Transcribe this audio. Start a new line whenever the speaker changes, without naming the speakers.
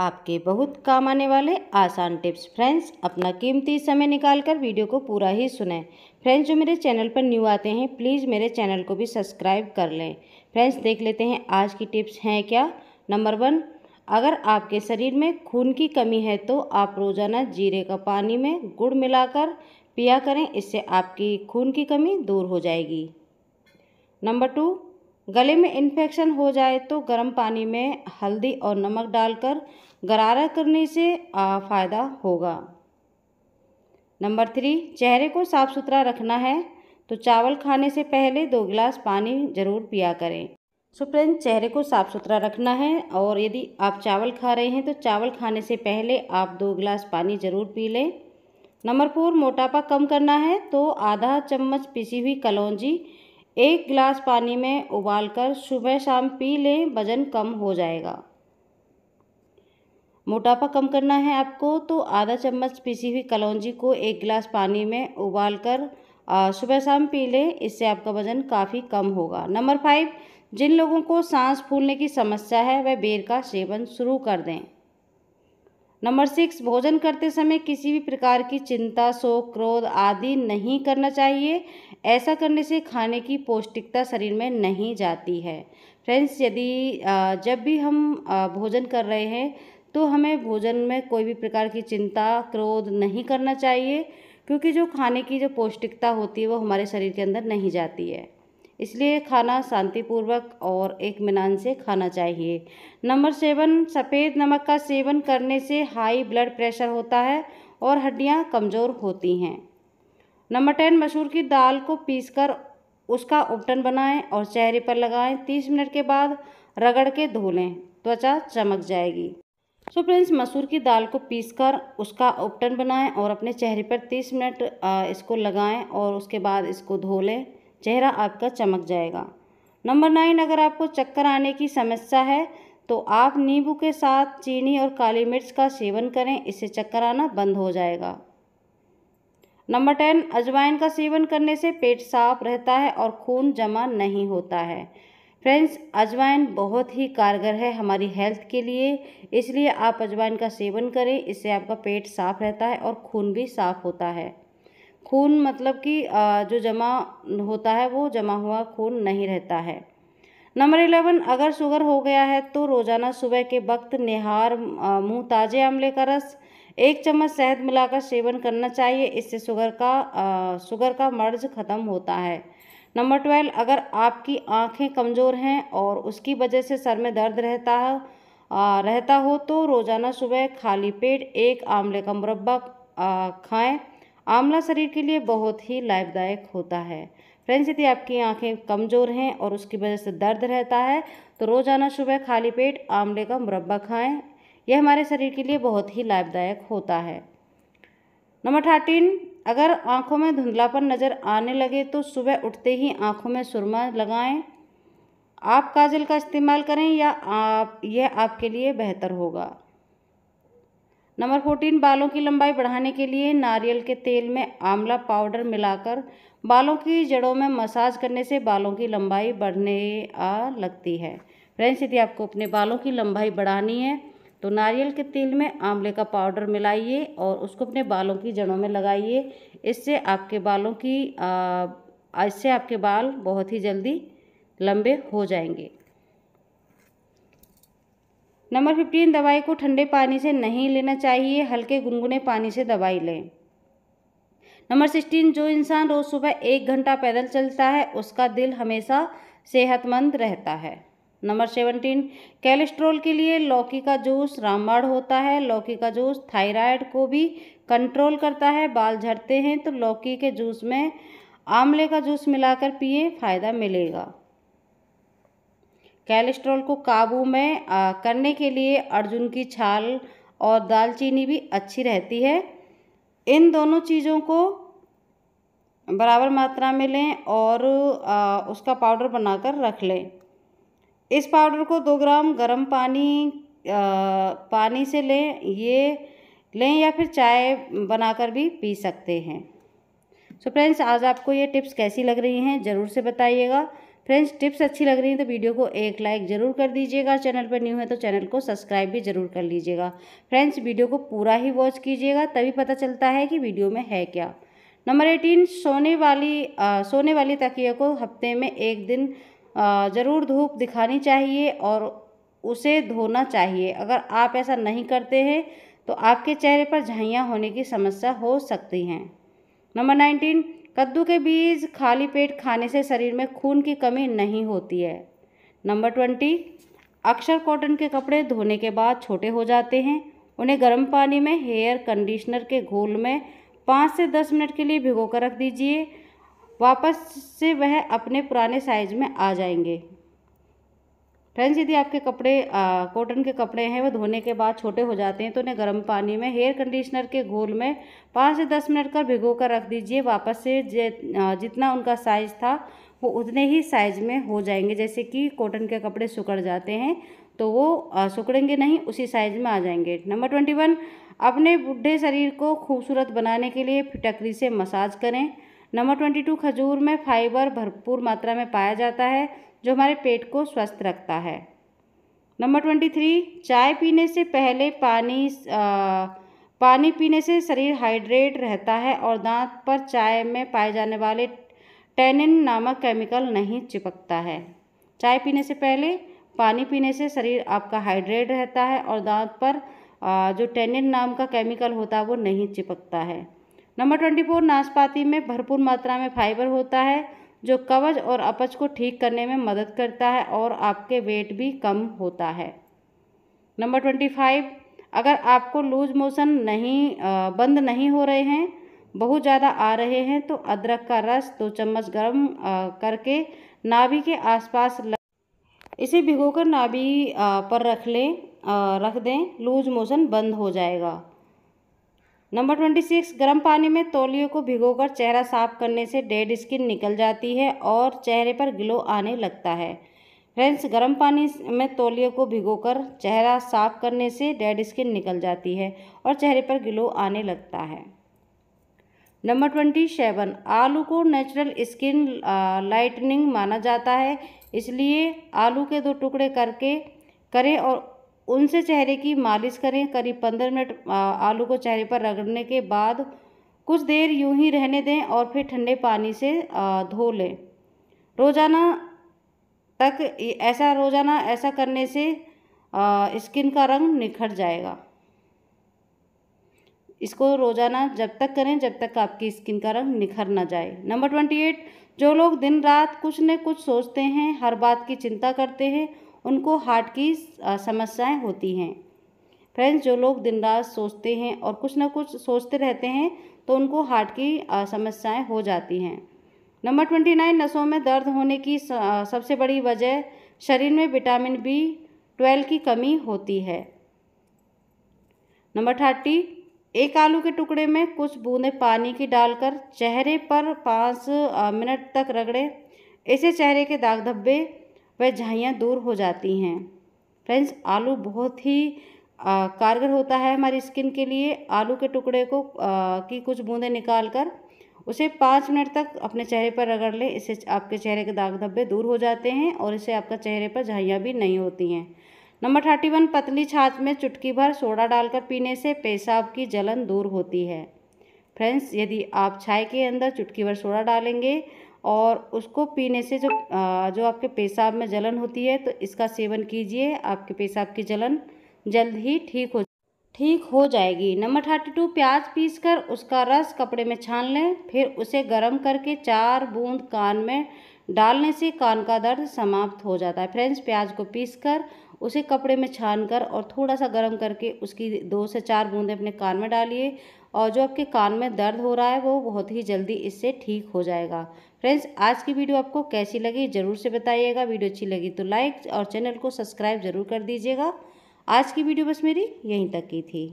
आपके बहुत काम आने वाले आसान टिप्स फ्रेंड्स अपना कीमती समय निकालकर वीडियो को पूरा ही सुने फ्रेंड्स जो मेरे चैनल पर न्यू आते हैं प्लीज़ मेरे चैनल को भी सब्सक्राइब कर लें फ्रेंड्स देख लेते हैं आज की टिप्स हैं क्या नंबर वन अगर आपके शरीर में खून की कमी है तो आप रोज़ाना जीरे का पानी में गुड़ मिलाकर पिया करें इससे आपकी खून की कमी दूर हो जाएगी नंबर टू गले में इन्फेक्शन हो जाए तो गर्म पानी में हल्दी और नमक डालकर गरारा करने से फ़ायदा होगा नंबर थ्री चेहरे को साफ़ सुथरा रखना है तो चावल खाने से पहले दो गिलास पानी ज़रूर पिया करें सो फ्रेंड चेहरे को साफ़ सुथरा रखना है और यदि आप चावल खा रहे हैं तो चावल खाने से पहले आप दो गिलास पानी ज़रूर पी लें नंबर फोर मोटापा कम करना है तो आधा चम्मच पिसी हुई कलौजी एक गिलास पानी में उबालकर सुबह शाम पी लें वज़न कम हो जाएगा मोटापा कम करना है आपको तो आधा चम्मच पीसी हुई कलौंजी को एक गिलास पानी में उबाल कर सुबह शाम पी लें इससे आपका वज़न काफ़ी कम होगा नंबर फाइव जिन लोगों को सांस फूलने की समस्या है वह बेर का सेवन शुरू कर दें नंबर सिक्स भोजन करते समय किसी भी प्रकार की चिंता शोक क्रोध आदि नहीं करना चाहिए ऐसा करने से खाने की पौष्टिकता शरीर में नहीं जाती है फ्रेंड्स यदि जब भी हम भोजन कर रहे हैं तो हमें भोजन में कोई भी प्रकार की चिंता क्रोध नहीं करना चाहिए क्योंकि जो खाने की जो पौष्टिकता होती है वो हमारे शरीर के अंदर नहीं जाती है इसलिए खाना शांतिपूर्वक और मिनान से खाना चाहिए नंबर सेवन सफ़ेद नमक का सेवन करने से हाई ब्लड प्रेशर होता है और हड्डियां कमज़ोर होती हैं नंबर टेन मसूर की दाल को पीसकर उसका उपटन बनाएं और चेहरे पर लगाएं तीस मिनट के बाद रगड़ के धो लें त्वचा चमक जाएगी सो फ्रेंड्स मसूर की दाल को पीसकर उसका उपटन बनाएं और अपने चेहरे पर 30 मिनट इसको लगाएं और उसके बाद इसको धो लें चेहरा आपका चमक जाएगा नंबर नाइन अगर आपको चक्कर आने की समस्या है तो आप नींबू के साथ चीनी और काली मिर्च का सेवन करें इससे चक्कर आना बंद हो जाएगा नंबर टेन अजवाइन का सेवन करने से पेट साफ रहता है और खून जमा नहीं होता है फ्रेंड्स अजवाइन बहुत ही कारगर है हमारी हेल्थ के लिए इसलिए आप अजवाइन का सेवन करें इससे आपका पेट साफ रहता है और खून भी साफ होता है खून मतलब कि जो जमा होता है वो जमा हुआ खून नहीं रहता है नंबर इलेवन अगर शुगर हो गया है तो रोज़ाना सुबह के वक्त निहार मुँह ताजे आमले का रस एक चम्मच शहद मिलाकर सेवन करना चाहिए इससे शुगर का शुगर का मर्ज ख़त्म होता है नंबर ट्वेल्व अगर आपकी आंखें कमज़ोर हैं और उसकी वजह से सर में दर्द रहता है रहता हो तो रोज़ाना सुबह खाली पेट एक आंवले का मुरब्बा खाएं आंवला शरीर के लिए बहुत ही लाभदायक होता है फ्रेंड्स यदि आपकी आंखें कमज़ोर हैं और उसकी वजह से दर्द रहता है तो रोज़ाना सुबह खाली पेट आंवले का मुरब्बा खाएं यह हमारे शरीर के लिए बहुत ही लाभदायक होता है नंबर थर्टीन अगर आँखों में धुंधलापन नज़र आने लगे तो सुबह उठते ही आँखों में सुरमा लगाएं आप काजल का इस्तेमाल करें या आप यह आपके लिए बेहतर होगा नंबर फोर्टीन बालों की लंबाई बढ़ाने के लिए नारियल के तेल में आंवला पाउडर मिलाकर बालों की जड़ों में मसाज करने से बालों की लंबाई बढ़ने आ लगती है फ्रेंड्स यदि आपको अपने बालों की लंबाई बढ़ानी है तो नारियल के तेल में आंवले का पाउडर मिलाइए और उसको अपने बालों की जड़ों में लगाइए इससे आपके बालों की इससे आपके बाल बहुत ही जल्दी लंबे हो जाएंगे नंबर फिफ्टीन दवाई को ठंडे पानी से नहीं लेना चाहिए हल्के गुनगुने पानी से दवाई लें नंबर सिक्सटीन जो इंसान रोज़ सुबह एक घंटा पैदल चलता है उसका दिल हमेशा सेहतमंद रहता है नंबर सेवनटीन कैलेस्ट्रोल के लिए लौकी का जूस रामबाण होता है लौकी का जूस थायराइड को भी कंट्रोल करता है बाल झड़ते हैं तो लौकी के जूस में आंवले का जूस मिलाकर पिए फायदा मिलेगा कैलेस्ट्रोल को काबू में आ, करने के लिए अर्जुन की छाल और दालचीनी भी अच्छी रहती है इन दोनों चीज़ों को बराबर मात्रा में लें और आ, उसका पाउडर बनाकर रख लें इस पाउडर को दो ग्राम गर्म पानी पानी से लें ये लें या फिर चाय बनाकर भी पी सकते हैं सो so फ्रेंड्स आज आपको ये टिप्स कैसी लग रही हैं ज़रूर से बताइएगा फ्रेंड्स टिप्स अच्छी लग रही हैं तो वीडियो को एक लाइक ज़रूर कर दीजिएगा चैनल पर न्यू है तो चैनल को सब्सक्राइब भी ज़रूर कर लीजिएगा फ्रेंड्स वीडियो को पूरा ही वॉच कीजिएगा तभी पता चलता है कि वीडियो में है क्या नंबर एटीन सोने वाली आ, सोने वाली तकिया को हफ्ते में एक दिन ज़रूर धूप दिखानी चाहिए और उसे धोना चाहिए अगर आप ऐसा नहीं करते हैं तो आपके चेहरे पर झाइयाँ होने की समस्या हो सकती हैं नंबर नाइनटीन कद्दू के बीज खाली पेट खाने से शरीर में खून की कमी नहीं होती है नंबर ट्वेंटी अक्सर कॉटन के कपड़े धोने के बाद छोटे हो जाते हैं उन्हें गर्म पानी में हेयर कंडीशनर के घोल में पाँच से दस मिनट के लिए भिगो कर रख दीजिए वापस से वह अपने पुराने साइज में आ जाएंगे फ्रेंड्स यदि आपके कपड़े कॉटन के कपड़े हैं वो धोने के बाद छोटे हो जाते हैं तो उन्हें गर्म पानी में हेयर कंडीशनर के घोल में पाँच से दस मिनट कर भिगो कर रख दीजिए वापस से जितना उनका साइज था वो उतने ही साइज में हो जाएंगे जैसे कि कॉटन के कपड़े सुकड़ जाते हैं तो वो सुकड़ेंगे नहीं उसी साइज में आ जाएंगे नंबर ट्वेंटी वन अपने बूढ़े शरीर को खूबसूरत बनाने के लिए फिटकरी से मसाज करें नंबर ट्वेंटी टू खजूर में फाइबर भरपूर मात्रा में पाया जाता है जो हमारे पेट को स्वस्थ रखता है नंबर ट्वेंटी थ्री चाय पीने से पहले पानी आ, पानी पीने से शरीर हाइड्रेट रहता है और दांत पर चाय में पाए जाने वाले टेनिन नामक केमिकल नहीं चिपकता है चाय पीने से पहले पानी पीने से शरीर आपका हाइड्रेट रहता है और दांत पर जो टेनिन नाम का केमिकल होता है वो नहीं चिपकता है नंबर ट्वेंटी फोर नाशपाती में भरपूर मात्रा में फाइबर होता है जो कवच और अपच को ठीक करने में मदद करता है और आपके वेट भी कम होता है नंबर ट्वेंटी फाइव अगर आपको लूज मोशन नहीं बंद नहीं हो रहे हैं बहुत ज़्यादा आ रहे हैं तो अदरक का रस दो चम्मच गर्म करके नाभि के आसपास लग... इसे भिगोकर नाभि पर रख लें रख दें लूज मोशन बंद हो जाएगा नंबर ट्वेंटी सिक्स गर्म पानी में तोलियों को भिगोकर चेहरा साफ करने से डेड स्किन निकल जाती है और चेहरे पर ग्लो आने लगता है फ्रेंड्स गर्म पानी में तौलिए को भिगोकर चेहरा साफ करने से डेड स्किन निकल जाती है और चेहरे पर ग्लो आने लगता है नंबर ट्वेंटी सेवन आलू को नेचुरल स्किन लाइटनिंग माना जाता है इसलिए आलू के दो टुकड़े करके करें और उनसे चेहरे की मालिश करें करीब पंद्रह मिनट आलू को चेहरे पर रगड़ने के बाद कुछ देर यूं ही रहने दें और फिर ठंडे पानी से धो लें रोज़ाना तक ऐसा रोज़ाना ऐसा करने से स्किन का रंग निखर जाएगा इसको रोज़ाना जब तक करें जब तक आपकी स्किन का रंग निखर ना जाए नंबर ट्वेंटी एट जो लोग दिन रात कुछ न कुछ सोचते हैं हर बात की चिंता करते हैं उनको हार्ट की समस्याएं होती हैं फ्रेंड्स जो लोग दिन रात सोचते हैं और कुछ ना कुछ सोचते रहते हैं तो उनको हार्ट की समस्याएं हो जाती हैं नंबर ट्वेंटी नाइन नसों में दर्द होने की सबसे बड़ी वजह शरीर में विटामिन बी ट्वेल्व की कमी होती है नंबर थर्टी एक आलू के टुकड़े में कुछ बूंदें पानी की डालकर चेहरे पर पाँच मिनट तक रगड़ें इसे चेहरे के दाग धब्बे वह झाइयाँ दूर हो जाती हैं फ्रेंड्स आलू बहुत ही आ, कारगर होता है हमारी स्किन के लिए आलू के टुकड़े को आ, की कुछ बूंदें निकाल कर उसे पाँच मिनट तक अपने चेहरे पर रगड़ लें इससे आपके चेहरे के दाग धब्बे दूर हो जाते हैं और इससे आपका चेहरे पर झाइयाँ भी नहीं होती हैं नंबर थर्टी वन पतली छाछ में चुटकी भर सोडा डालकर पीने से पेशाब की जलन दूर होती है फ्रेंड्स यदि आप छाय के अंदर चुटकी भर सोडा डालेंगे और उसको पीने से जो जो आपके पेशाब में जलन होती है तो इसका सेवन कीजिए आपके पेशाब की जलन जल्द ही ठीक हो ठीक हो जाएगी नंबर थर्टी टू प्याज पीसकर उसका रस कपड़े में छान लें फिर उसे गर्म करके चार बूंद कान में डालने से कान का दर्द समाप्त हो जाता है फ्रेंड्स प्याज को पीसकर उसे कपड़े में छान कर और थोड़ा सा गर्म करके उसकी दो से चार बूंदें अपने कान में डालिए और जो आपके कान में दर्द हो रहा है वो बहुत ही जल्दी इससे ठीक हो जाएगा फ्रेंड्स आज की वीडियो आपको कैसी लगी ज़रूर से बताइएगा वीडियो अच्छी लगी तो लाइक और चैनल को सब्सक्राइब ज़रूर कर दीजिएगा आज की वीडियो बस मेरी यहीं तक की थी